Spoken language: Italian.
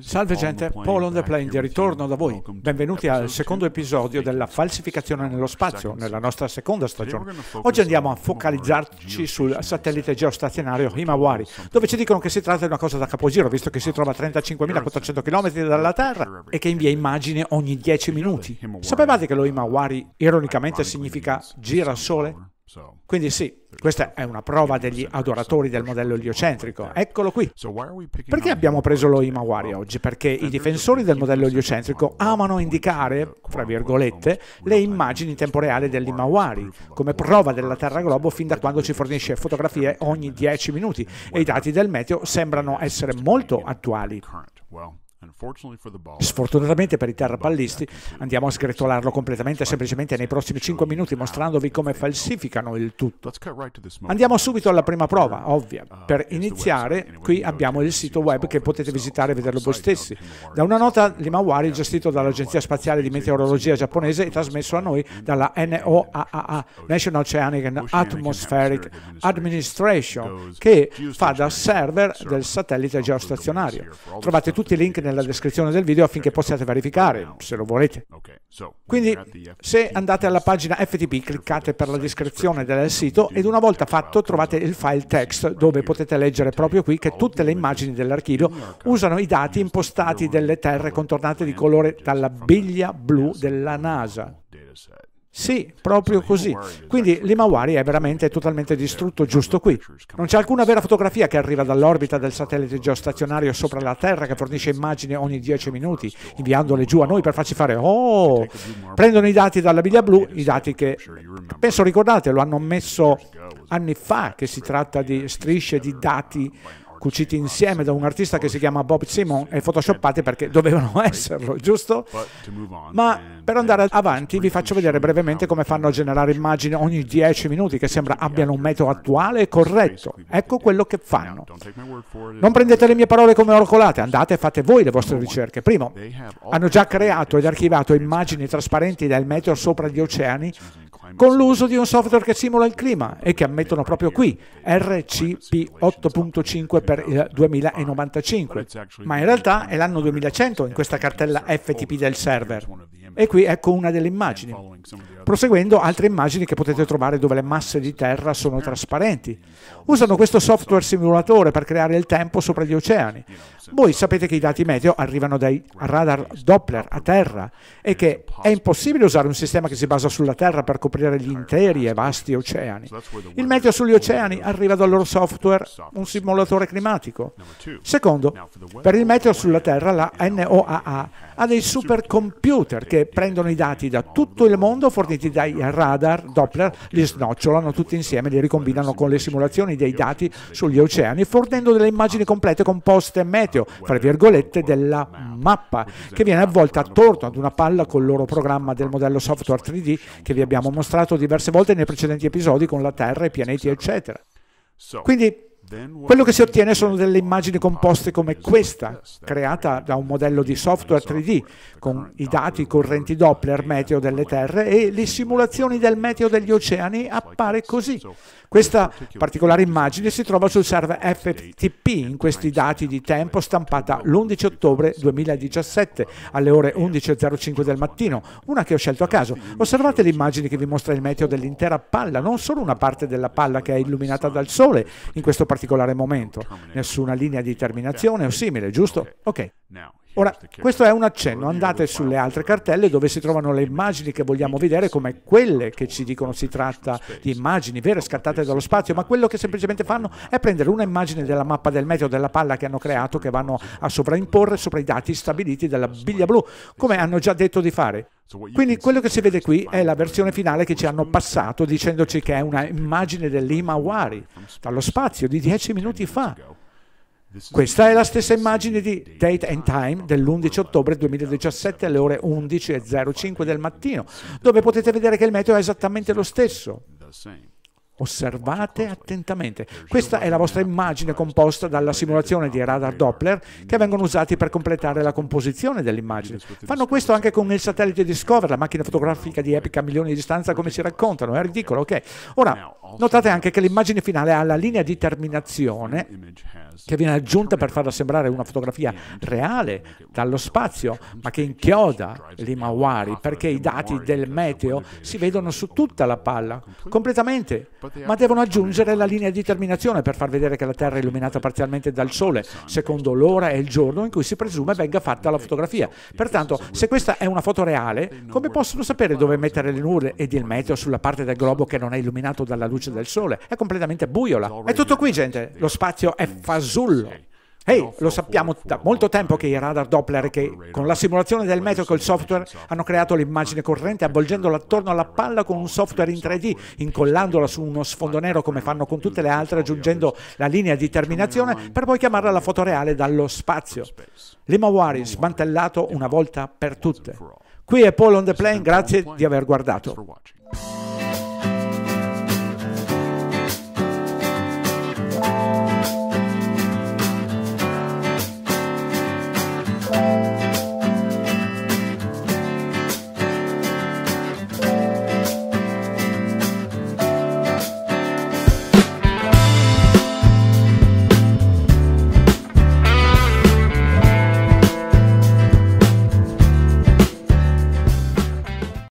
Salve gente, Paul on the Plane di ritorno da voi. Benvenuti al secondo episodio della falsificazione nello spazio, nella nostra seconda stagione. Oggi andiamo a focalizzarci sul satellite geostazionario Himawari, dove ci dicono che si tratta di una cosa da capogiro, visto che si trova a 35.400 km dalla Terra e che invia immagini ogni 10 minuti. Sapevate che lo Himawari ironicamente significa girasole? Quindi sì, questa è una prova degli adoratori del modello eliocentrico. Eccolo qui. Perché abbiamo preso lo Imawari oggi? Perché i difensori del modello eliocentrico amano indicare, fra virgolette, le immagini in tempo reale dell'Imawari, come prova della Terra Globo fin da quando ci fornisce fotografie ogni 10 minuti e i dati del meteo sembrano essere molto attuali. Sfortunatamente per i terrapallisti andiamo a sgretolarlo completamente semplicemente nei prossimi 5 minuti mostrandovi come falsificano il tutto. Andiamo subito alla prima prova, ovvia. Uh, per iniziare qui abbiamo il sito web che potete visitare e vederlo voi stessi. Da una nota Limawari gestito dall'Agenzia Spaziale di Meteorologia giapponese e trasmesso a noi dalla NOAA, National Oceanic and Atmospheric Administration, che fa da server del satellite geostazionario. Trovate tutti i link nella nella descrizione del video affinché possiate verificare, se lo volete. Quindi se andate alla pagina FTP cliccate per la descrizione del sito ed una volta fatto trovate il file text dove potete leggere proprio qui che tutte le immagini dell'archivio usano i dati impostati delle terre contornate di colore dalla biglia blu della NASA. Sì, proprio così. Quindi l'Himawari è veramente totalmente distrutto giusto qui. Non c'è alcuna vera fotografia che arriva dall'orbita del satellite geostazionario sopra la Terra che fornisce immagini ogni 10 minuti, inviandole giù a noi per farci fare oh! Prendono i dati dalla biglia blu, i dati che penso ricordate, lo hanno messo anni fa che si tratta di strisce di dati cuciti insieme da un artista che si chiama Bob Simon e photoshoppati perché dovevano esserlo, giusto? Ma per andare avanti vi faccio vedere brevemente come fanno a generare immagini ogni 10 minuti che sembra abbiano un metodo attuale e corretto. Ecco quello che fanno. Non prendete le mie parole come orcolate, andate e fate voi le vostre ricerche. Primo, hanno già creato ed archivato immagini trasparenti del meteo sopra gli oceani con l'uso di un software che simula il clima e che ammettono proprio qui, RCP 8.5 per il 2095, ma in realtà è l'anno 2100 in questa cartella FTP del server. E qui ecco una delle immagini. Proseguendo, altre immagini che potete trovare dove le masse di terra sono trasparenti. Usano questo software simulatore per creare il tempo sopra gli oceani. Voi sapete che i dati meteo arrivano dai radar Doppler a terra e che è impossibile usare un sistema che si basa sulla terra per coprire scoprire gli interi e vasti oceani. Il meteo sugli oceani arriva dal loro software, un simulatore climatico. Secondo, per il meteo sulla Terra la NOAA ha dei supercomputer che prendono i dati da tutto il mondo forniti dai radar, Doppler, li snocciolano tutti insieme, li ricombinano con le simulazioni dei dati sugli oceani, fornendo delle immagini complete composte meteo, fra virgolette, della mappa, che viene avvolta attorno ad una palla col loro programma del modello software 3D che vi abbiamo mostrato dimostrato diverse volte nei precedenti episodi con la Terra, i pianeti, eccetera. Quindi quello che si ottiene sono delle immagini composte come questa, creata da un modello di software 3D, con i dati correnti Doppler meteo delle terre e le simulazioni del meteo degli oceani appare così, questa particolare immagine si trova sul server FTP in questi dati di tempo stampata l'11 ottobre 2017 alle ore 11.05 del mattino, una che ho scelto a caso. Osservate le immagini che vi mostra il meteo dell'intera palla, non solo una parte della palla che è illuminata dal sole in questo particolare momento. Nessuna linea di terminazione o simile, giusto? Ok. Ora, questo è un accenno, andate sulle altre cartelle dove si trovano le immagini che vogliamo vedere come quelle che ci dicono si tratta di immagini vere scattate dallo spazio, ma quello che semplicemente fanno è prendere una immagine della mappa del meteo della palla che hanno creato che vanno a sovraimporre sopra i dati stabiliti dalla biglia blu, come hanno già detto di fare. Quindi quello che si vede qui è la versione finale che ci hanno passato dicendoci che è una immagine dell'Imawari dallo spazio di dieci minuti fa. Questa è la stessa immagine di Date and Time dell'11 ottobre 2017 alle ore 11.05 del mattino, dove potete vedere che il meteo è esattamente lo stesso. Osservate attentamente. Questa è la vostra immagine composta dalla simulazione di radar Doppler che vengono usati per completare la composizione dell'immagine. Fanno questo anche con il satellite Discover, la macchina fotografica di epica a milioni di distanza come ci raccontano, è ridicolo, ok? Ora, notate anche che l'immagine finale ha la linea di terminazione che viene aggiunta per farla sembrare una fotografia reale dallo spazio, ma che inchioda l'Imawari perché i dati del meteo si vedono su tutta la palla, completamente ma devono aggiungere la linea di terminazione per far vedere che la Terra è illuminata parzialmente dal Sole, secondo l'ora e il giorno in cui si presume venga fatta la fotografia. Pertanto, se questa è una foto reale, come possono sapere dove mettere le nuvole ed il meteo sulla parte del globo che non è illuminato dalla luce del Sole? È completamente buio là. È tutto qui, gente. Lo spazio è fasullo. Ehi, hey, lo sappiamo da molto tempo che i radar Doppler che con la simulazione del meteo e il software hanno creato l'immagine corrente avvolgendola attorno alla palla con un software in 3D, incollandola su uno sfondo nero come fanno con tutte le altre, aggiungendo la linea di terminazione per poi chiamarla la foto reale dallo spazio. Limawari smantellato una volta per tutte. Qui è Paul on the Plane, grazie di aver guardato.